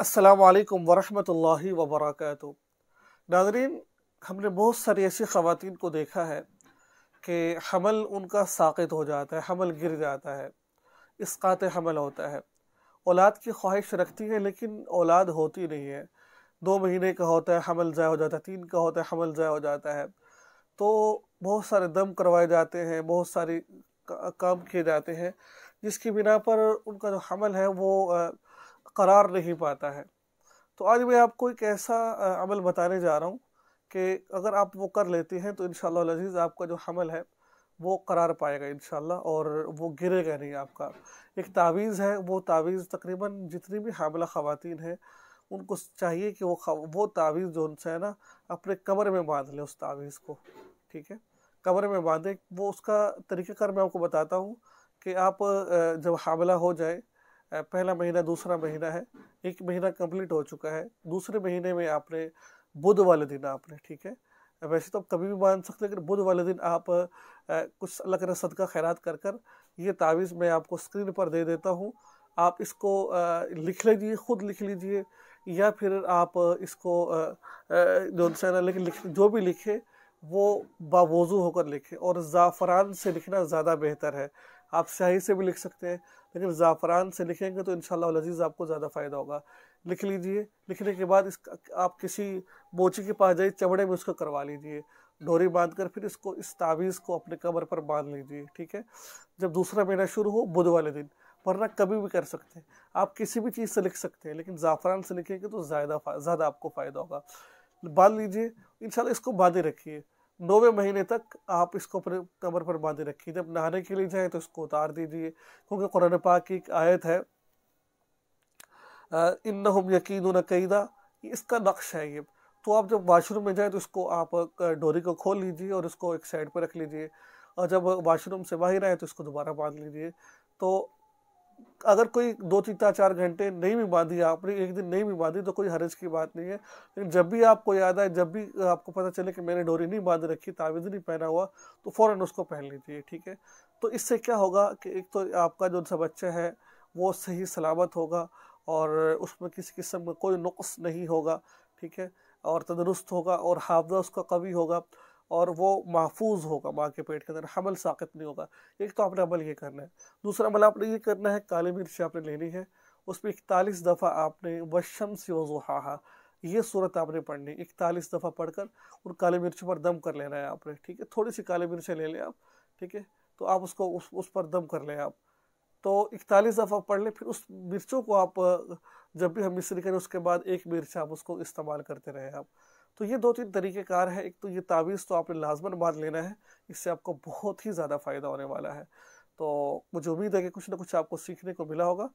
असलकम वरहमल वबरक नाजरीन हमने बहुत सारी ऐसी ख़वान को देखा है कि हमल उनका साकित हो जाता है हमल गिर जाता है इसकात हमल होता है औलाद की ख्वाहिश रखती है लेकिन औलाद होती नहीं है दो महीने का होता है हमल ज़ाय हो जाता है तीन का होता है हमल ज़ाय हो जाता है तो बहुत सारे दम करवाए जाते हैं बहुत सारी काम किए जाते हैं जिसकी बिना पर उनका जो हमल है वो करार नहीं पाता है तो आज मैं आपको एक ऐसा अमल बताने जा रहा हूँ कि अगर आप वो कर लेते हैं तो इन शजीज आपका जो हमल है वो करार पाएगा इन और वो गिरेगा नहीं आपका एक तावीज़ है वो तावीज़ तकरीबन जितनी भी हामला ख़वान हैं उनको चाहिए कि वो वो तावीज़ जो उनसे है ना अपने कमर में बांध लें उस तावीज़ को ठीक है कमर में बांधें वो उसका तरीक़ेकार मैं आपको बताता हूँ कि आप जब हामला हो जाए पहला महीना दूसरा महीना है एक महीना कंप्लीट हो चुका है दूसरे महीने में आपने बुध वाले दिन आपने ठीक है वैसे तो आप कभी भी मान सकते हैं लेकिन बुध वाले दिन आप कुछ अलग अलग सदका खैरात कर कर ये तावीज़ मैं आपको स्क्रीन पर दे देता हूँ आप इसको लिख लीजिए ख़ुद लिख लीजिए या फिर आप इसको जो लेकिन लिख जो भी लिखे वो बावजू होकर लिखें और ज़ाफ़रान से लिखना ज़्यादा बेहतर है आप स्याही से भी लिख सकते हैं लेकिन ज़ाफ़रान से लिखेंगे तो इन शजीज़ आपको ज़्यादा फ़ायदा होगा लिख लीजिए लिखने के बाद इस आप किसी मोची के पास जाइए चमड़े में उसको करवा लीजिए डोरी बांध कर फिर इसको इस तावीज़ को अपने कमर पर बांध लीजिए ठीक है जब दूसरा महीना शुरू हो बुध वाले दिन वरना कभी भी कर सकते हैं आप किसी भी चीज़ से लिख सकते हैं लेकिन ज़ाफ़रान से लिखेंगे तो ज़्यादा ज़्यादा आपको फ़ायदा होगा बांध लीजिए इन इसको बांधे रखिए नौवे महीने तक आप इसको अपने कमर पर बांधे रखिए जब नहाने के लिए जाए तो इसको उतार दीजिए क्योंकि कुरान पाक की एक आयत है इन हम यकीन कैदा इसका नक्श है ये तो आप जब वाशरूम में जाए तो इसको आप डोरी को खोल लीजिए और इसको एक साइड पर रख लीजिए और जब वाशरूम से बाहर आए तो इसको दोबारा बांध लीजिए तो अगर कोई दो तीन चार घंटे नहीं भी बांधी आपने एक दिन नहीं भी बांधी तो कोई हरज की बात नहीं है लेकिन जब भी आपको याद आए जब भी आपको पता चले कि मैंने डोरी नहीं बांध रखी तावीज़ नहीं पहना हुआ तो फ़ौरन उसको पहन लीजिए ठीक है तो इससे क्या होगा कि एक तो आपका जो सा बच्चा है वो सही सलामत होगा और उसमें किसी किस्म का कोई नुकस नहीं होगा ठीक है और तंदरुस्त होगा और हाफजा उसका कवि होगा और वो महफूज होगा माँ के पेट के अंदर हमल साकित नहीं होगा एक तो आपने अमल ये करना है दूसरा अमल आपने ये करना है काली मिर्च आपने लेनी है उसमें इकतालीस दफ़ा आपने से वजुहा ये सूरत आपने पढ़नी इकतालीस दफ़ा पढ़कर उन काली मिर्च पर दम कर लेना है आपने ठीक है थोड़ी सी काली मिर्चें ले लें आप ठीक है तो आप उसको उस उस पर दम कर लें आप तो इकतालीस दफ़ा पढ़ लें फिर उस मिर्चों को आप जब भी हम मिश्री करें उसके बाद एक मिर्च आप उसको इस्तेमाल करते रहें आप तो ये दो तीन तरीक़ेकार है एक तो ये तावीज़ तो आपने लाजमन बांध लेना है इससे आपको बहुत ही ज़्यादा फ़ायदा होने वाला है तो मुझे उम्मीद है कि कुछ ना कुछ आपको सीखने को मिला होगा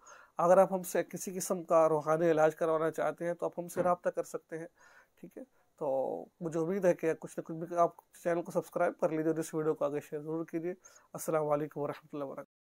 अगर आप हमसे किसी किस्म का रूहानी इलाज करवाना चाहते हैं तो आप हमसे हम्म। रबता कर सकते हैं ठीक है तो मुझे उम्मीद है कि कुछ ना कुछ भी आप चैनल को सब्सक्राइब कर लीजिए और इस वीडियो को आगे शेयर ज़रूर कीजिए असल वरहमल वर्क